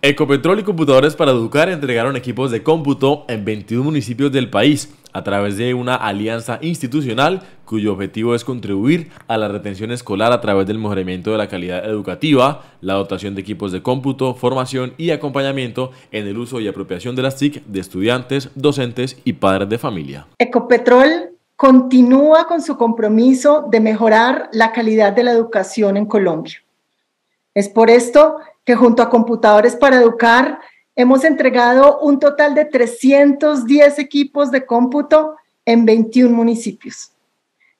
Ecopetrol y Computadores para Educar entregaron equipos de cómputo en 21 municipios del país a través de una alianza institucional cuyo objetivo es contribuir a la retención escolar a través del mejoramiento de la calidad educativa, la dotación de equipos de cómputo, formación y acompañamiento en el uso y apropiación de las TIC de estudiantes, docentes y padres de familia. Ecopetrol continúa con su compromiso de mejorar la calidad de la educación en Colombia. Es por esto que junto a Computadores para Educar hemos entregado un total de 310 equipos de cómputo en 21 municipios.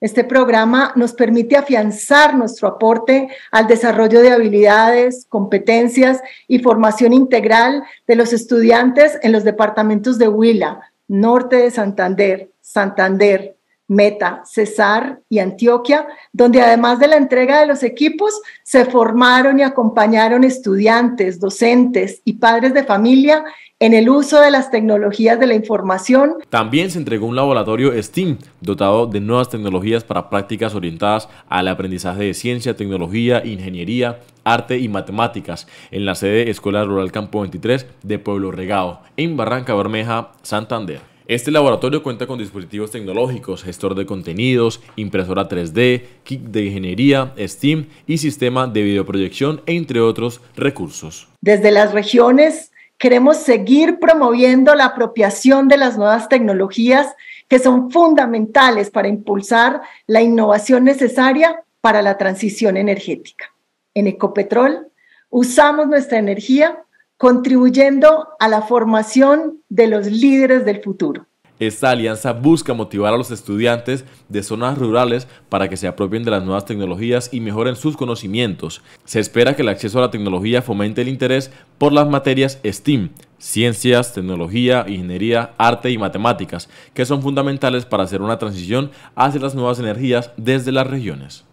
Este programa nos permite afianzar nuestro aporte al desarrollo de habilidades, competencias y formación integral de los estudiantes en los departamentos de Huila, Norte de Santander, Santander, Meta, Cesar y Antioquia, donde además de la entrega de los equipos, se formaron y acompañaron estudiantes, docentes y padres de familia en el uso de las tecnologías de la información. También se entregó un laboratorio STEAM dotado de nuevas tecnologías para prácticas orientadas al aprendizaje de ciencia, tecnología, ingeniería, arte y matemáticas en la sede Escuela Rural Campo 23 de Pueblo Regado, en Barranca Bermeja, Santander. Este laboratorio cuenta con dispositivos tecnológicos, gestor de contenidos, impresora 3D, kit de ingeniería, STEAM y sistema de videoproyección, entre otros recursos. Desde las regiones queremos seguir promoviendo la apropiación de las nuevas tecnologías que son fundamentales para impulsar la innovación necesaria para la transición energética. En Ecopetrol usamos nuestra energía contribuyendo a la formación de los líderes del futuro. Esta alianza busca motivar a los estudiantes de zonas rurales para que se apropien de las nuevas tecnologías y mejoren sus conocimientos. Se espera que el acceso a la tecnología fomente el interés por las materias STEAM, ciencias, tecnología, ingeniería, arte y matemáticas, que son fundamentales para hacer una transición hacia las nuevas energías desde las regiones.